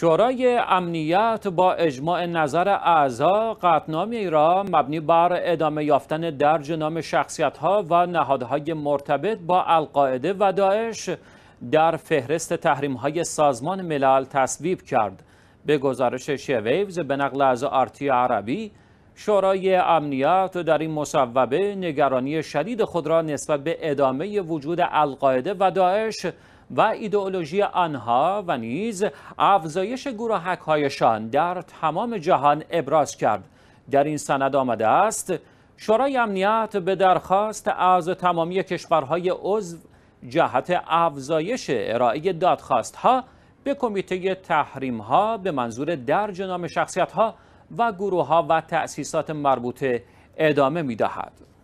شورای امنیت با اجماع نظر اعضا قطنامی را مبنی بر ادامه یافتن درج نام شخصیت ها و نهادهای مرتبط با القاعده و داعش در فهرست تحریم های سازمان ملل تصویب کرد به گزارش شویوز به نقل از آرتی عربی شورای امنیت در این مصوبه نگرانی شدید خود را نسبت به ادامه وجود القاعده و داعش و ایدئولوژی آنها و نیز افزایش گروهک هایشان در تمام جهان ابراز کرد در این سند آمده است شورای امنیت به درخواست از تمامی کشورهای عضو جهت افزایش ارائه دادخواستها به کمیته تحریمها به منظور درج نام شخصیت ها و گروه ها و تأسیسات مربوطه ادامه می دهد.